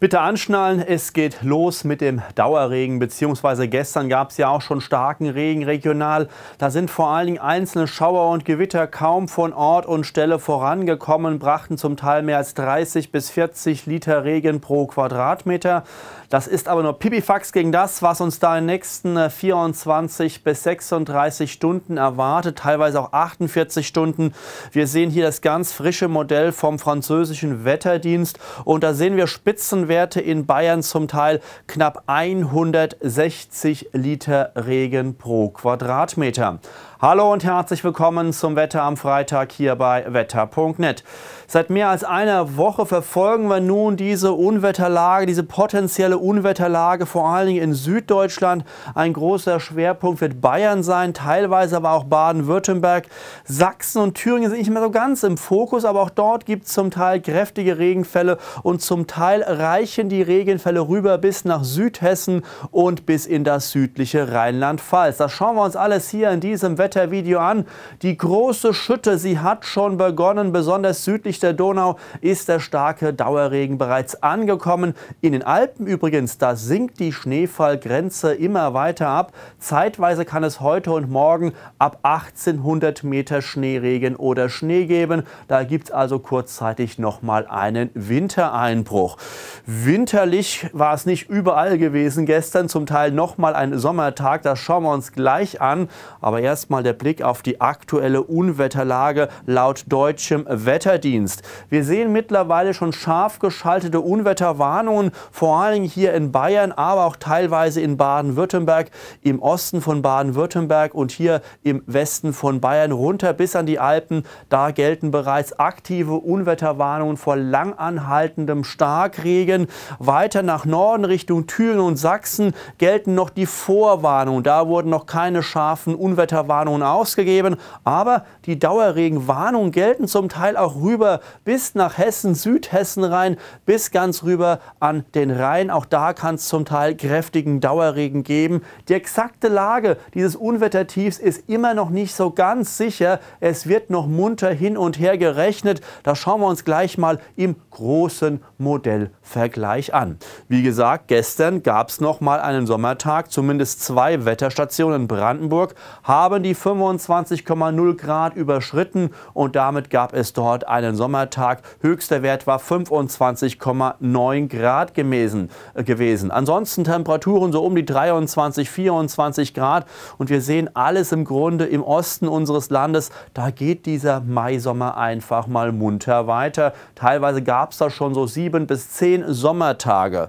Bitte anschnallen, es geht los mit dem Dauerregen, beziehungsweise gestern gab es ja auch schon starken Regen regional. Da sind vor allen Dingen einzelne Schauer und Gewitter kaum von Ort und Stelle vorangekommen, brachten zum Teil mehr als 30 bis 40 Liter Regen pro Quadratmeter. Das ist aber nur Pipifax gegen das, was uns da in den nächsten 24 äh, bis 36 Stunden erwartet, teilweise auch 48 Stunden. Wir sehen hier das ganz frische Modell vom französischen Wetterdienst und da sehen wir Spitzenwerte in Bayern zum Teil knapp 160 Liter Regen pro Quadratmeter. Hallo und herzlich willkommen zum Wetter am Freitag hier bei wetter.net. Seit mehr als einer Woche verfolgen wir nun diese Unwetterlage, diese potenzielle Unwetterlage, vor allen Dingen in Süddeutschland. Ein großer Schwerpunkt wird Bayern sein, teilweise aber auch Baden-Württemberg. Sachsen und Thüringen sind nicht mehr so ganz im Fokus, aber auch dort gibt es zum Teil kräftige Regenfälle und zum Teil reichen die Regenfälle rüber bis nach Südhessen und bis in das südliche Rheinland-Pfalz. Das schauen wir uns alles hier in diesem Wetter Wettervideo an. Die große Schütte, sie hat schon begonnen. Besonders südlich der Donau ist der starke Dauerregen bereits angekommen. In den Alpen übrigens, da sinkt die Schneefallgrenze immer weiter ab. Zeitweise kann es heute und morgen ab 1800 Meter Schneeregen oder Schnee geben. Da gibt es also kurzzeitig nochmal einen Wintereinbruch. Winterlich war es nicht überall gewesen gestern, zum Teil nochmal ein Sommertag. Das schauen wir uns gleich an. Aber erstmal nochmal der Blick auf die aktuelle Unwetterlage laut deutschem Wetterdienst. Wir sehen mittlerweile schon scharf geschaltete Unwetterwarnungen, vor allem hier in Bayern, aber auch teilweise in Baden-Württemberg, im Osten von Baden-Württemberg und hier im Westen von Bayern runter bis an die Alpen. Da gelten bereits aktive Unwetterwarnungen vor langanhaltendem Starkregen. Weiter nach Norden Richtung Thüringen und Sachsen gelten noch die Vorwarnungen. Da wurden noch keine scharfen Unwetterwarnungen Regenwarnungen ausgegeben, aber die Dauerregenwarnungen gelten zum Teil auch rüber bis nach Hessen, Südhessen rein, bis ganz rüber an den Rhein. Auch da kann es zum Teil kräftigen Dauerregen geben. Die exakte Lage dieses Unwettertiefs ist immer noch nicht so ganz sicher. Es wird noch munter hin und her gerechnet. Da schauen wir uns gleich mal im großen Modellvergleich an. Wie gesagt, gestern gab es noch mal einen Sommertag. Zumindest zwei Wetterstationen in Brandenburg haben die 25,0 Grad überschritten und damit gab es dort einen Sommertag. Höchster Wert war 25,9 Grad gewesen, äh, gewesen. Ansonsten Temperaturen so um die 23, 24 Grad und wir sehen alles im Grunde im Osten unseres Landes. Da geht dieser Maisommer einfach mal munter weiter. Teilweise gab es da schon so sieben bis zehn Sommertage.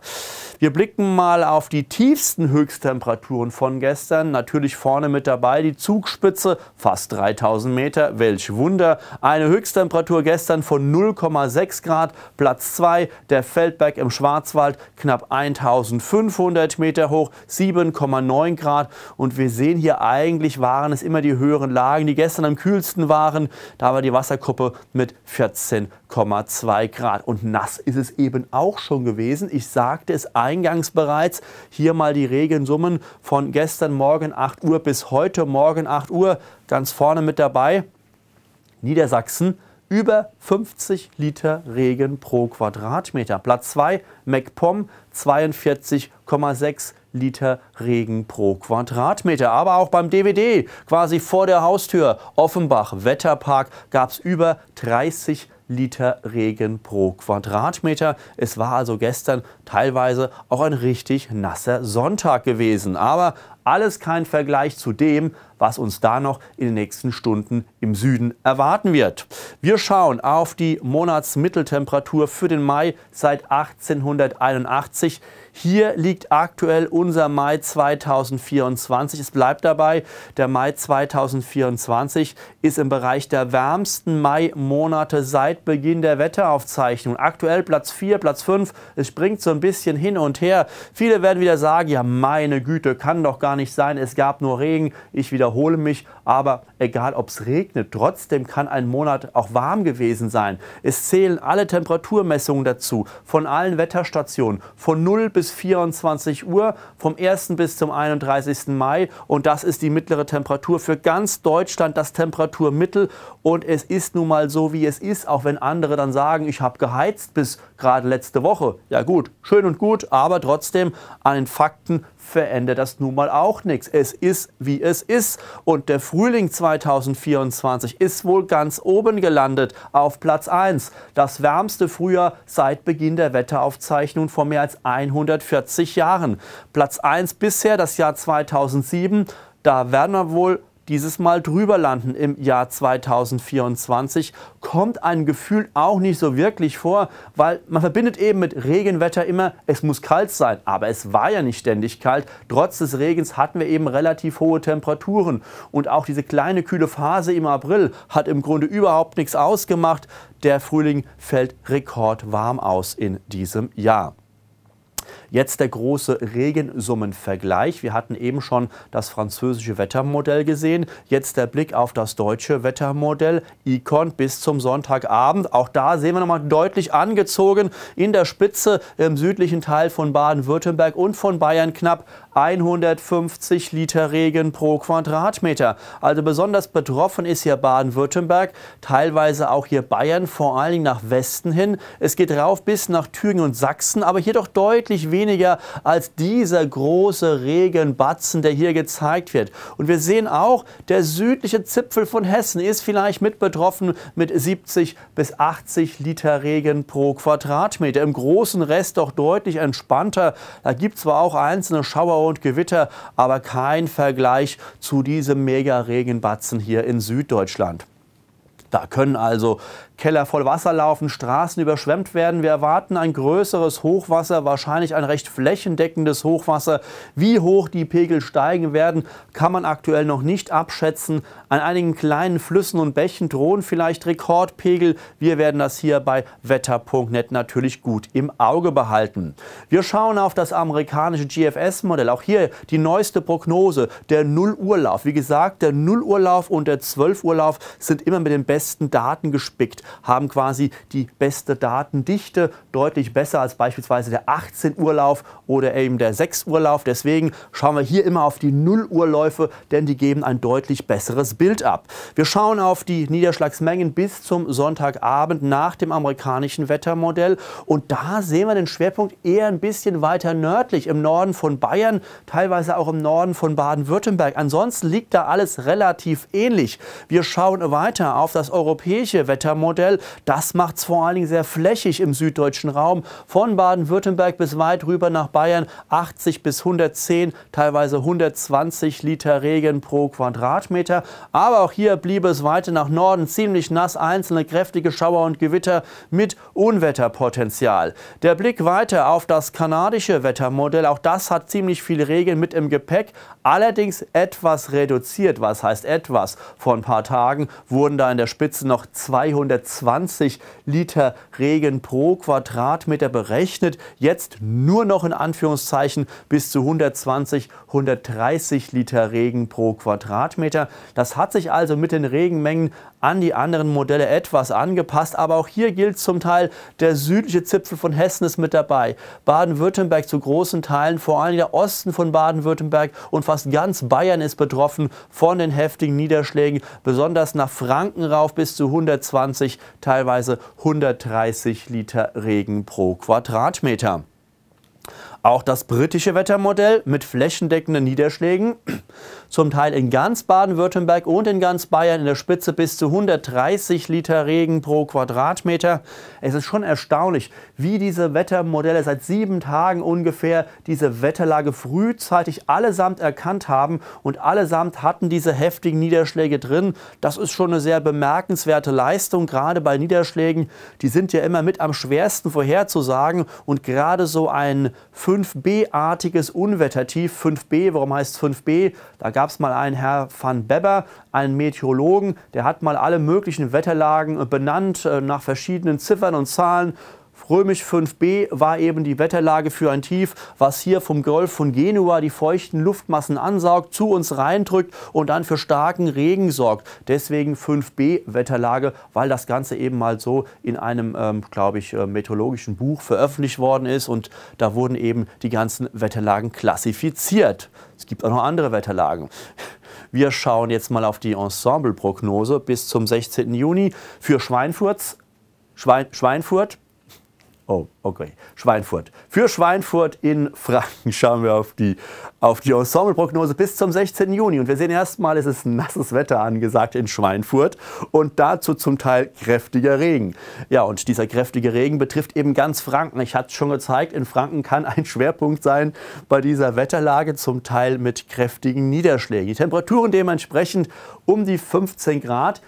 Wir blicken mal auf die tiefsten Höchsttemperaturen von gestern. Natürlich vorne mit dabei die Zugspitze, fast 3000 Meter. Welch Wunder. Eine Höchsttemperatur gestern von 0,6 Grad. Platz 2 der Feldberg im Schwarzwald, knapp 1500 Meter hoch, 7,9 Grad. Und wir sehen hier eigentlich waren es immer die höheren Lagen, die gestern am kühlsten waren. Da war die Wasserkuppe mit 14,2 Grad. Und nass ist es eben auch schon gewesen. Ich sagte es ein eingangs bereits. Hier mal die Regensummen von gestern Morgen 8 Uhr bis heute Morgen 8 Uhr. Ganz vorne mit dabei Niedersachsen über 50 Liter Regen pro Quadratmeter. Platz 2 MacPom 42,6 Liter Regen pro Quadratmeter. Aber auch beim DWD, quasi vor der Haustür, Offenbach, Wetterpark, gab es über 30 Liter. Liter Regen pro Quadratmeter. Es war also gestern teilweise auch ein richtig nasser Sonntag gewesen. Aber alles kein Vergleich zu dem, was uns da noch in den nächsten Stunden im Süden erwarten wird. Wir schauen auf die Monatsmitteltemperatur für den Mai seit 1881. Hier liegt aktuell unser Mai 2024. Es bleibt dabei, der Mai 2024 ist im Bereich der wärmsten Mai-Monate seit Beginn der Wetteraufzeichnung. Aktuell Platz 4, Platz 5. Es springt so ein bisschen hin und her. Viele werden wieder sagen, ja meine Güte, kann doch gar nicht sein. Es gab nur Regen. Ich wiederhole mich. Aber egal, ob es regnet, trotzdem kann ein Monat auch warm gewesen sein. Es zählen alle Temperaturmessungen dazu. Von allen Wetterstationen. Von 0 bis 24 Uhr. Vom 1. bis zum 31. Mai. Und das ist die mittlere Temperatur für ganz Deutschland. Das Temperaturmittel. Und es ist nun mal so, wie es ist, auch wenn wenn andere dann sagen, ich habe geheizt bis gerade letzte Woche. Ja gut, schön und gut, aber trotzdem an den Fakten verändert das nun mal auch nichts. Es ist, wie es ist. Und der Frühling 2024 ist wohl ganz oben gelandet, auf Platz 1. Das wärmste Frühjahr seit Beginn der Wetteraufzeichnung vor mehr als 140 Jahren. Platz 1 bisher, das Jahr 2007. Da werden wir wohl dieses Mal drüber landen im Jahr 2024, kommt ein Gefühl auch nicht so wirklich vor, weil man verbindet eben mit Regenwetter immer, es muss kalt sein, aber es war ja nicht ständig kalt. Trotz des Regens hatten wir eben relativ hohe Temperaturen und auch diese kleine kühle Phase im April hat im Grunde überhaupt nichts ausgemacht. Der Frühling fällt rekordwarm aus in diesem Jahr. Jetzt der große Regensummenvergleich. Wir hatten eben schon das französische Wettermodell gesehen. Jetzt der Blick auf das deutsche Wettermodell Icon bis zum Sonntagabend. Auch da sehen wir nochmal deutlich angezogen in der Spitze im südlichen Teil von Baden-Württemberg und von Bayern knapp 150 Liter Regen pro Quadratmeter. Also besonders betroffen ist hier Baden-Württemberg, teilweise auch hier Bayern, vor allen Dingen nach Westen hin. Es geht rauf bis nach Thüringen und Sachsen, aber hier doch deutlich weniger als dieser große Regenbatzen, der hier gezeigt wird. Und wir sehen auch, der südliche Zipfel von Hessen ist vielleicht mit betroffen mit 70 bis 80 Liter Regen pro Quadratmeter. Im großen Rest doch deutlich entspannter. Da gibt es zwar auch einzelne Schauer und Gewitter, aber kein Vergleich zu diesem Mega-Regenbatzen hier in Süddeutschland. Da können also Keller voll Wasser laufen, Straßen überschwemmt werden. Wir erwarten ein größeres Hochwasser, wahrscheinlich ein recht flächendeckendes Hochwasser. Wie hoch die Pegel steigen werden, kann man aktuell noch nicht abschätzen. An einigen kleinen Flüssen und Bächen drohen vielleicht Rekordpegel. Wir werden das hier bei wetter.net natürlich gut im Auge behalten. Wir schauen auf das amerikanische GFS-Modell. Auch hier die neueste Prognose, der null uhr Wie gesagt, der null uhr und der zwölf uhr sind immer mit den besten Daten gespickt haben quasi die beste Datendichte, deutlich besser als beispielsweise der 18 Uhr Lauf oder eben der 6 Uhr Lauf. Deswegen schauen wir hier immer auf die 0 Uhr Läufe, denn die geben ein deutlich besseres Bild ab. Wir schauen auf die Niederschlagsmengen bis zum Sonntagabend nach dem amerikanischen Wettermodell und da sehen wir den Schwerpunkt eher ein bisschen weiter nördlich im Norden von Bayern, teilweise auch im Norden von Baden-Württemberg. Ansonsten liegt da alles relativ ähnlich. Wir schauen weiter auf das europäische Wettermodell Modell. Das macht es vor allen Dingen sehr flächig im süddeutschen Raum. Von Baden-Württemberg bis weit rüber nach Bayern 80 bis 110, teilweise 120 Liter Regen pro Quadratmeter. Aber auch hier blieb es weiter nach Norden ziemlich nass, einzelne kräftige Schauer und Gewitter mit Unwetterpotenzial. Der Blick weiter auf das kanadische Wettermodell, auch das hat ziemlich viel Regen mit im Gepäck. Allerdings etwas reduziert, was heißt etwas. Vor ein paar Tagen wurden da in der Spitze noch 220 Liter Regen pro Quadratmeter berechnet. Jetzt nur noch in Anführungszeichen bis zu 120, 130 Liter Regen pro Quadratmeter. Das hat sich also mit den Regenmengen an die anderen Modelle etwas angepasst. Aber auch hier gilt zum Teil, der südliche Zipfel von Hessen ist mit dabei. Baden-Württemberg zu großen Teilen, vor allem der Osten von Baden-Württemberg und fast ganz Bayern ist betroffen von den heftigen Niederschlägen, besonders nach Franken rauf bis zu 120, teilweise 130 Liter Regen pro Quadratmeter. Auch das britische Wettermodell mit flächendeckenden Niederschlägen zum Teil in ganz Baden-Württemberg und in ganz Bayern in der Spitze bis zu 130 Liter Regen pro Quadratmeter. Es ist schon erstaunlich, wie diese Wettermodelle seit sieben Tagen ungefähr diese Wetterlage frühzeitig allesamt erkannt haben und allesamt hatten diese heftigen Niederschläge drin. Das ist schon eine sehr bemerkenswerte Leistung, gerade bei Niederschlägen. Die sind ja immer mit am schwersten vorherzusagen und gerade so ein 5b-artiges Unwettertief, 5b, warum heißt 5b? Da gab gab es mal einen Herr van Beber, einen Meteorologen, der hat mal alle möglichen Wetterlagen äh, benannt äh, nach verschiedenen Ziffern und Zahlen Römisch 5b war eben die Wetterlage für ein Tief, was hier vom Golf von Genua die feuchten Luftmassen ansaugt, zu uns reindrückt und dann für starken Regen sorgt. Deswegen 5b Wetterlage, weil das Ganze eben mal so in einem, ähm, glaube ich, äh, meteorologischen Buch veröffentlicht worden ist und da wurden eben die ganzen Wetterlagen klassifiziert. Es gibt auch noch andere Wetterlagen. Wir schauen jetzt mal auf die Ensembleprognose bis zum 16. Juni für Schweinfurt. Schweinfurt Oh, okay. Schweinfurt. Für Schweinfurt in Franken schauen wir auf die, auf die Ensembleprognose bis zum 16. Juni. Und wir sehen erstmal, es ist nasses Wetter angesagt in Schweinfurt und dazu zum Teil kräftiger Regen. Ja, und dieser kräftige Regen betrifft eben ganz Franken. Ich hatte es schon gezeigt, in Franken kann ein Schwerpunkt sein bei dieser Wetterlage, zum Teil mit kräftigen Niederschlägen. Die Temperaturen dementsprechend um die 15 Grad.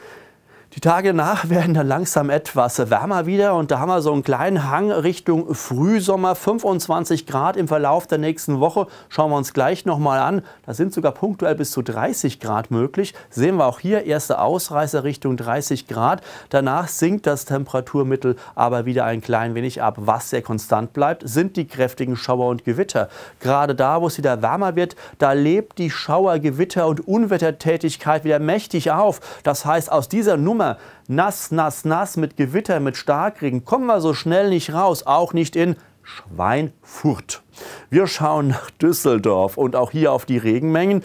Die Tage nach werden dann langsam etwas wärmer wieder und da haben wir so einen kleinen Hang Richtung Frühsommer. 25 Grad im Verlauf der nächsten Woche. Schauen wir uns gleich nochmal an. Da sind sogar punktuell bis zu 30 Grad möglich. Sehen wir auch hier erste Ausreißer Richtung 30 Grad. Danach sinkt das Temperaturmittel aber wieder ein klein wenig ab. Was sehr konstant bleibt, sind die kräftigen Schauer und Gewitter. Gerade da, wo es wieder wärmer wird, da lebt die Schauer, Gewitter und Unwettertätigkeit wieder mächtig auf. Das heißt, aus dieser Nummer Sommer. Nass, nass, nass mit Gewitter, mit Starkregen. Kommen wir so schnell nicht raus, auch nicht in Schweinfurt. Wir schauen nach Düsseldorf und auch hier auf die Regenmengen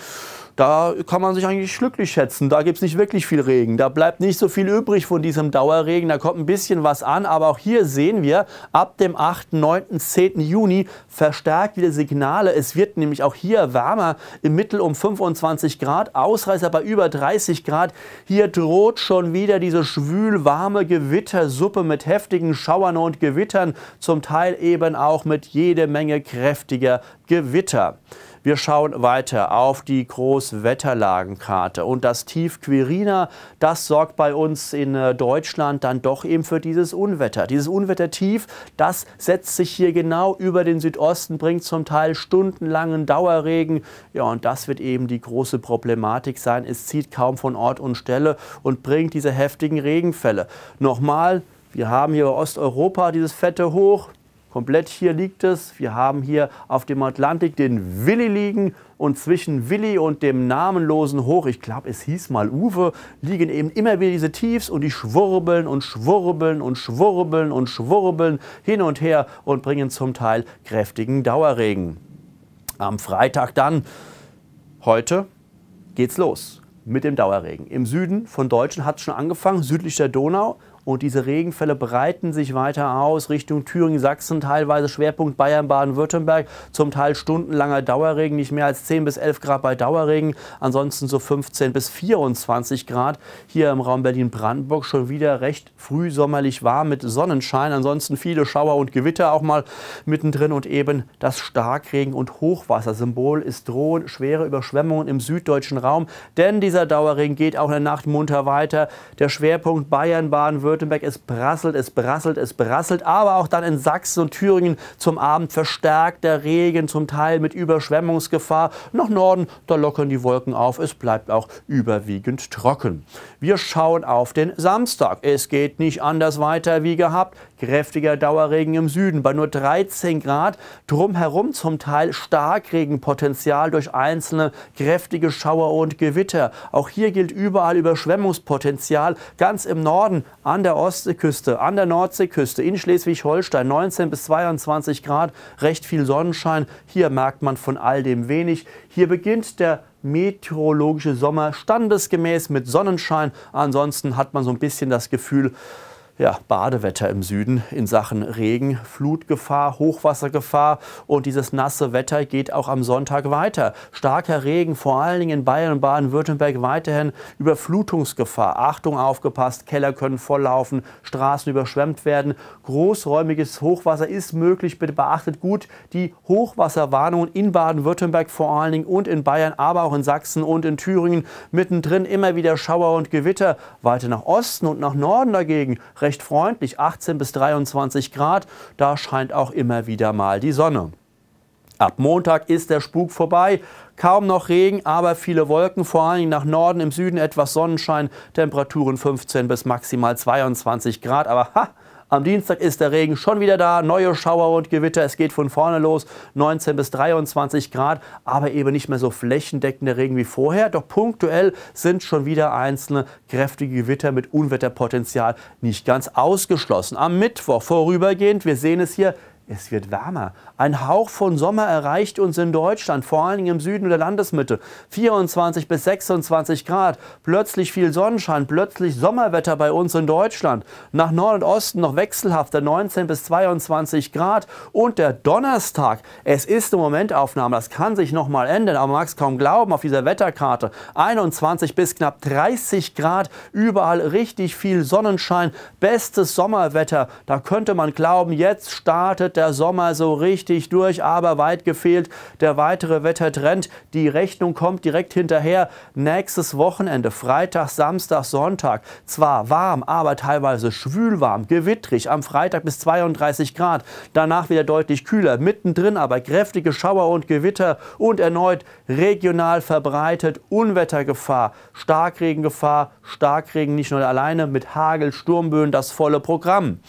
da kann man sich eigentlich glücklich schätzen. Da gibt es nicht wirklich viel Regen. Da bleibt nicht so viel übrig von diesem Dauerregen. Da kommt ein bisschen was an. Aber auch hier sehen wir, ab dem 8., 9., 10. Juni verstärkt wieder Signale. Es wird nämlich auch hier wärmer, im Mittel um 25 Grad, Ausreißer bei über 30 Grad. Hier droht schon wieder diese schwülwarme Gewittersuppe mit heftigen Schauern und Gewittern, zum Teil eben auch mit jede Menge kräftiger Gewitter. Wir schauen weiter auf die Großwetterlagenkarte und das Tief Quirina, das sorgt bei uns in äh, Deutschland dann doch eben für dieses Unwetter. Dieses Unwettertief, das setzt sich hier genau über den Südosten, bringt zum Teil stundenlangen Dauerregen. Ja, und das wird eben die große Problematik sein. Es zieht kaum von Ort und Stelle und bringt diese heftigen Regenfälle. Nochmal, wir haben hier Osteuropa dieses fette Hoch, Komplett hier liegt es. Wir haben hier auf dem Atlantik den Willi liegen und zwischen Willi und dem namenlosen Hoch, ich glaube es hieß mal Uwe, liegen eben immer wieder diese Tiefs und die schwurbeln und schwurbeln und schwurbeln und schwurbeln hin und her und bringen zum Teil kräftigen Dauerregen. Am Freitag dann, heute, geht's los mit dem Dauerregen. Im Süden von Deutschland hat es schon angefangen, südlich der Donau und diese Regenfälle breiten sich weiter aus Richtung Thüringen, Sachsen, teilweise Schwerpunkt Bayern, Baden-Württemberg. Zum Teil stundenlanger Dauerregen, nicht mehr als 10 bis 11 Grad bei Dauerregen. Ansonsten so 15 bis 24 Grad. Hier im Raum Berlin-Brandenburg schon wieder recht frühsommerlich warm mit Sonnenschein. Ansonsten viele Schauer und Gewitter auch mal mittendrin und eben das Starkregen- und Hochwassersymbol ist drohen. Schwere Überschwemmungen im süddeutschen Raum. Denn dieser Dauerregen geht auch in der Nacht munter weiter. Der Schwerpunkt Bayern, Baden-Württemberg Baden-Württemberg. Es prasselt, es prasselt, es prasselt. Aber auch dann in Sachsen und Thüringen zum Abend verstärkt der Regen, zum Teil mit Überschwemmungsgefahr. Nach Norden, da lockern die Wolken auf. Es bleibt auch überwiegend trocken. Wir schauen auf den Samstag. Es geht nicht anders weiter wie gehabt. Kräftiger Dauerregen im Süden bei nur 13 Grad. Drumherum zum Teil Starkregenpotenzial durch einzelne kräftige Schauer und Gewitter. Auch hier gilt überall Überschwemmungspotenzial. Ganz im Norden, an der Ostseeküste, an der Nordseeküste, in Schleswig-Holstein 19 bis 22 Grad. Recht viel Sonnenschein. Hier merkt man von all dem wenig. Hier beginnt der meteorologische Sommer standesgemäß mit Sonnenschein. Ansonsten hat man so ein bisschen das Gefühl, ja, Badewetter im Süden in Sachen Regen, Flutgefahr, Hochwassergefahr und dieses nasse Wetter geht auch am Sonntag weiter. Starker Regen, vor allen Dingen in Bayern und Baden-Württemberg weiterhin Überflutungsgefahr. Achtung aufgepasst, Keller können volllaufen, Straßen überschwemmt werden. Großräumiges Hochwasser ist möglich. Bitte beachtet gut die Hochwasserwarnungen in Baden-Württemberg vor allen Dingen und in Bayern, aber auch in Sachsen und in Thüringen. Mittendrin immer wieder Schauer und Gewitter. Weiter nach Osten und nach Norden dagegen recht freundlich, 18 bis 23 Grad, da scheint auch immer wieder mal die Sonne. Ab Montag ist der Spuk vorbei. Kaum noch Regen, aber viele Wolken, vor allem nach Norden, im Süden etwas Sonnenschein, Temperaturen 15 bis maximal 22 Grad. Aber ha, am Dienstag ist der Regen schon wieder da, neue Schauer und Gewitter. Es geht von vorne los, 19 bis 23 Grad, aber eben nicht mehr so flächendeckender Regen wie vorher. Doch punktuell sind schon wieder einzelne kräftige Gewitter mit Unwetterpotenzial nicht ganz ausgeschlossen. Am Mittwoch vorübergehend, wir sehen es hier, es wird wärmer. Ein Hauch von Sommer erreicht uns in Deutschland, vor allen Dingen im Süden der Landesmitte. 24 bis 26 Grad, plötzlich viel Sonnenschein, plötzlich Sommerwetter bei uns in Deutschland. Nach Nord und Osten noch wechselhafter 19 bis 22 Grad. Und der Donnerstag, es ist eine Momentaufnahme, das kann sich nochmal ändern, aber man mag es kaum glauben, auf dieser Wetterkarte 21 bis knapp 30 Grad, überall richtig viel Sonnenschein, bestes Sommerwetter. Da könnte man glauben, jetzt startet der Sommer so richtig durch, aber weit gefehlt der weitere Wettertrend. Die Rechnung kommt direkt hinterher. Nächstes Wochenende, Freitag, Samstag, Sonntag. Zwar warm, aber teilweise schwülwarm, gewittrig. Am Freitag bis 32 Grad. Danach wieder deutlich kühler. Mittendrin aber kräftige Schauer und Gewitter und erneut regional verbreitet Unwettergefahr, Starkregengefahr, Starkregen nicht nur alleine mit Hagel, Sturmböen, das volle Programm.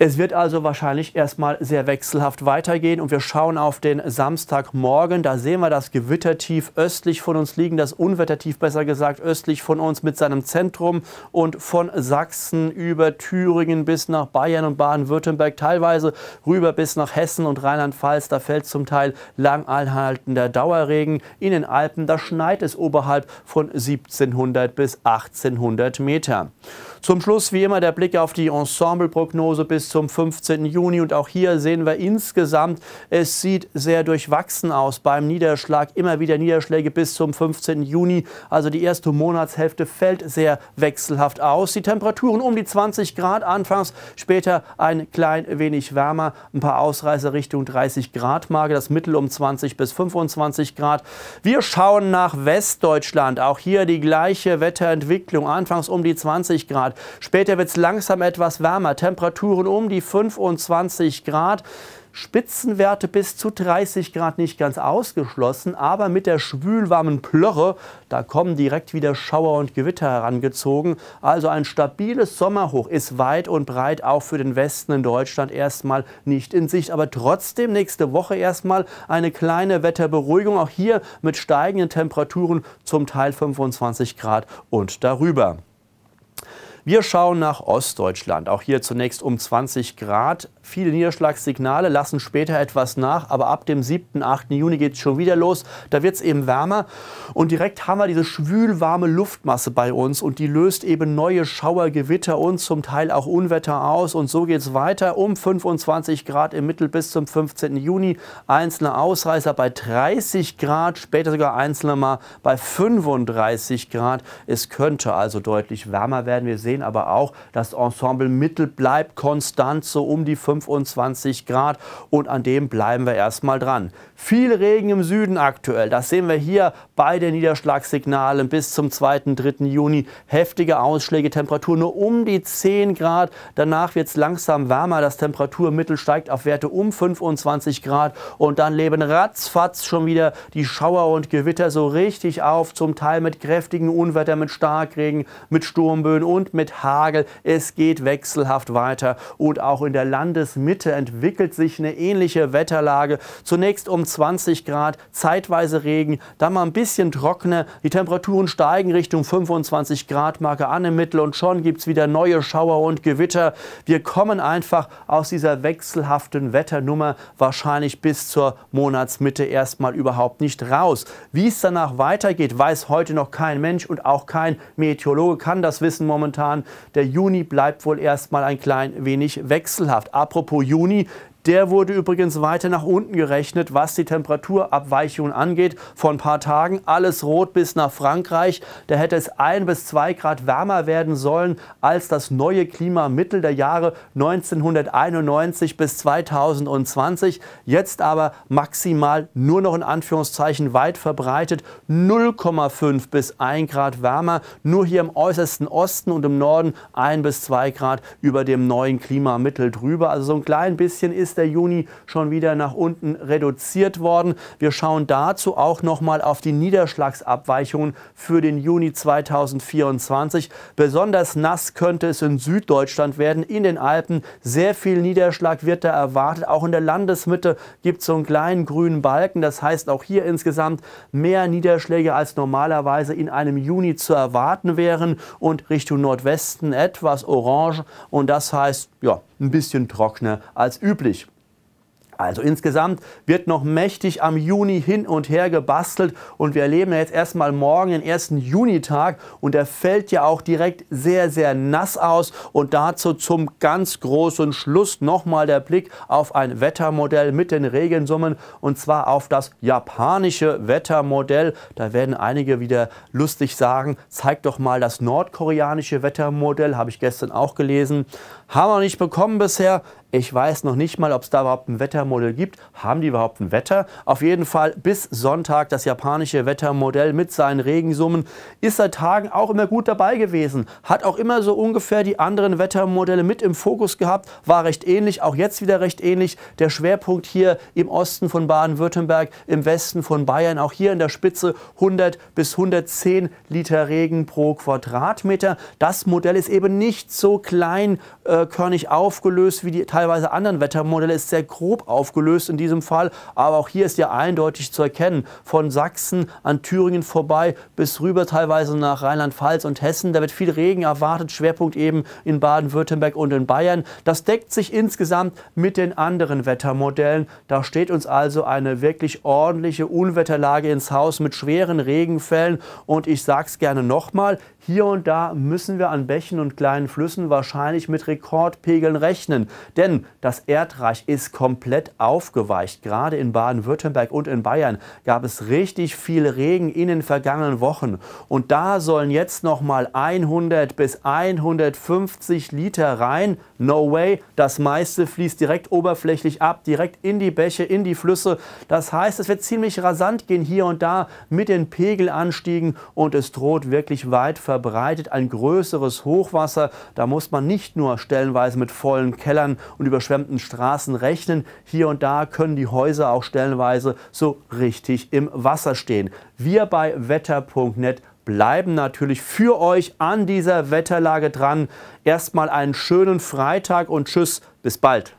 Es wird also wahrscheinlich erstmal sehr wechselhaft weitergehen und wir schauen auf den Samstagmorgen. Da sehen wir das Gewittertief östlich von uns liegen, das Unwettertief besser gesagt östlich von uns mit seinem Zentrum und von Sachsen über Thüringen bis nach Bayern und Baden-Württemberg, teilweise rüber bis nach Hessen und Rheinland-Pfalz. Da fällt zum Teil langanhaltender Dauerregen. In den Alpen, da schneit es oberhalb von 1700 bis 1800 Meter. Zum Schluss wie immer der Blick auf die Ensembleprognose bis zum 15. Juni und auch hier sehen wir insgesamt, es sieht sehr durchwachsen aus beim Niederschlag. Immer wieder Niederschläge bis zum 15. Juni. Also die erste Monatshälfte fällt sehr wechselhaft aus. Die Temperaturen um die 20 Grad anfangs, später ein klein wenig wärmer. Ein paar Ausreißer Richtung 30 Grad Marke, das Mittel um 20 bis 25 Grad. Wir schauen nach Westdeutschland. Auch hier die gleiche Wetterentwicklung. Anfangs um die 20 Grad. Grad. Später wird es langsam etwas wärmer. Temperaturen um die 25 Grad. Spitzenwerte bis zu 30 Grad nicht ganz ausgeschlossen, aber mit der schwülwarmen Plörre, da kommen direkt wieder Schauer und Gewitter herangezogen. Also ein stabiles Sommerhoch ist weit und breit auch für den Westen in Deutschland erstmal nicht in Sicht, aber trotzdem nächste Woche erstmal eine kleine Wetterberuhigung, auch hier mit steigenden Temperaturen zum Teil 25 Grad und darüber. Wir schauen nach Ostdeutschland. Auch hier zunächst um 20 Grad. Viele Niederschlagssignale lassen später etwas nach, aber ab dem 7., 8. Juni geht es schon wieder los. Da wird es eben wärmer und direkt haben wir diese schwülwarme Luftmasse bei uns und die löst eben neue Schauer, Gewitter und zum Teil auch Unwetter aus. Und so geht es weiter um 25 Grad im Mittel bis zum 15. Juni. Einzelne Ausreißer bei 30 Grad, später sogar einzelne mal bei 35 Grad. Es könnte also deutlich wärmer werden. Wir sehen sehen aber auch, das Ensemble-Mittel bleibt konstant so um die 25 Grad und an dem bleiben wir erstmal dran. Viel Regen im Süden aktuell, das sehen wir hier bei den Niederschlagssignalen bis zum 2. 3. Juni. Heftige Ausschläge, Temperatur nur um die 10 Grad. Danach wird es langsam wärmer, das Temperaturmittel steigt auf Werte um 25 Grad und dann leben ratzfatz schon wieder die Schauer und Gewitter so richtig auf, zum Teil mit kräftigen Unwetter, mit Starkregen, mit Sturmböen und mit Hagel, es geht wechselhaft weiter und auch in der Landesmitte entwickelt sich eine ähnliche Wetterlage. Zunächst um 20 Grad, zeitweise Regen, dann mal ein bisschen trockener. Die Temperaturen steigen Richtung 25 Grad Marke an im Mittel und schon gibt es wieder neue Schauer und Gewitter. Wir kommen einfach aus dieser wechselhaften Wetternummer wahrscheinlich bis zur Monatsmitte erstmal überhaupt nicht raus. Wie es danach weitergeht, weiß heute noch kein Mensch und auch kein Meteorologe kann das wissen momentan fahren. Der Juni bleibt wohl erstmal ein klein wenig wechselhaft. Apropos Juni, der wurde übrigens weiter nach unten gerechnet, was die Temperaturabweichungen angeht. Vor ein paar Tagen alles rot bis nach Frankreich. Da hätte es ein bis zwei Grad wärmer werden sollen als das neue Klima Mittel der Jahre 1991 bis 2020. Jetzt aber maximal nur noch in Anführungszeichen weit verbreitet 0,5 bis 1 Grad wärmer. Nur hier im äußersten Osten und im Norden 1 bis 2 Grad über dem neuen Klimamittel drüber. Also so ein klein bisschen ist ist der Juni schon wieder nach unten reduziert worden. Wir schauen dazu auch noch mal auf die Niederschlagsabweichungen für den Juni 2024. Besonders nass könnte es in Süddeutschland werden, in den Alpen. Sehr viel Niederschlag wird da erwartet. Auch in der Landesmitte gibt es so einen kleinen grünen Balken. Das heißt auch hier insgesamt mehr Niederschläge als normalerweise in einem Juni zu erwarten wären und Richtung Nordwesten etwas orange und das heißt ja ein bisschen trockener als üblich. Also insgesamt wird noch mächtig am Juni hin und her gebastelt und wir erleben ja jetzt erstmal morgen den ersten Junitag und der fällt ja auch direkt sehr, sehr nass aus und dazu zum ganz großen Schluss nochmal der Blick auf ein Wettermodell mit den Regensummen und zwar auf das japanische Wettermodell. Da werden einige wieder lustig sagen, zeig doch mal das nordkoreanische Wettermodell, habe ich gestern auch gelesen. Haben wir nicht bekommen bisher. Ich weiß noch nicht mal, ob es da überhaupt ein Wettermodell gibt. Haben die überhaupt ein Wetter? Auf jeden Fall bis Sonntag das japanische Wettermodell mit seinen Regensummen ist seit Tagen auch immer gut dabei gewesen. Hat auch immer so ungefähr die anderen Wettermodelle mit im Fokus gehabt. War recht ähnlich, auch jetzt wieder recht ähnlich. Der Schwerpunkt hier im Osten von Baden-Württemberg, im Westen von Bayern, auch hier in der Spitze 100 bis 110 Liter Regen pro Quadratmeter. Das Modell ist eben nicht so klein äh, äh, körnig aufgelöst wie die teilweise anderen Wettermodelle, ist sehr grob aufgelöst in diesem Fall. Aber auch hier ist ja eindeutig zu erkennen, von Sachsen an Thüringen vorbei bis rüber teilweise nach Rheinland-Pfalz und Hessen. Da wird viel Regen erwartet, Schwerpunkt eben in Baden-Württemberg und in Bayern. Das deckt sich insgesamt mit den anderen Wettermodellen. Da steht uns also eine wirklich ordentliche Unwetterlage ins Haus mit schweren Regenfällen. Und ich sage es gerne nochmal, hier und da müssen wir an Bächen und kleinen Flüssen wahrscheinlich mit Rekordpegeln rechnen, denn das Erdreich ist komplett aufgeweicht. Gerade in Baden-Württemberg und in Bayern gab es richtig viel Regen in den vergangenen Wochen und da sollen jetzt noch mal 100 bis 150 Liter rein. No way, das meiste fließt direkt oberflächlich ab, direkt in die Bäche, in die Flüsse. Das heißt, es wird ziemlich rasant gehen hier und da mit den Pegelanstiegen und es droht wirklich weit verbreitet bereitet ein größeres Hochwasser. Da muss man nicht nur stellenweise mit vollen Kellern und überschwemmten Straßen rechnen. Hier und da können die Häuser auch stellenweise so richtig im Wasser stehen. Wir bei wetter.net bleiben natürlich für euch an dieser Wetterlage dran. Erstmal einen schönen Freitag und tschüss, bis bald.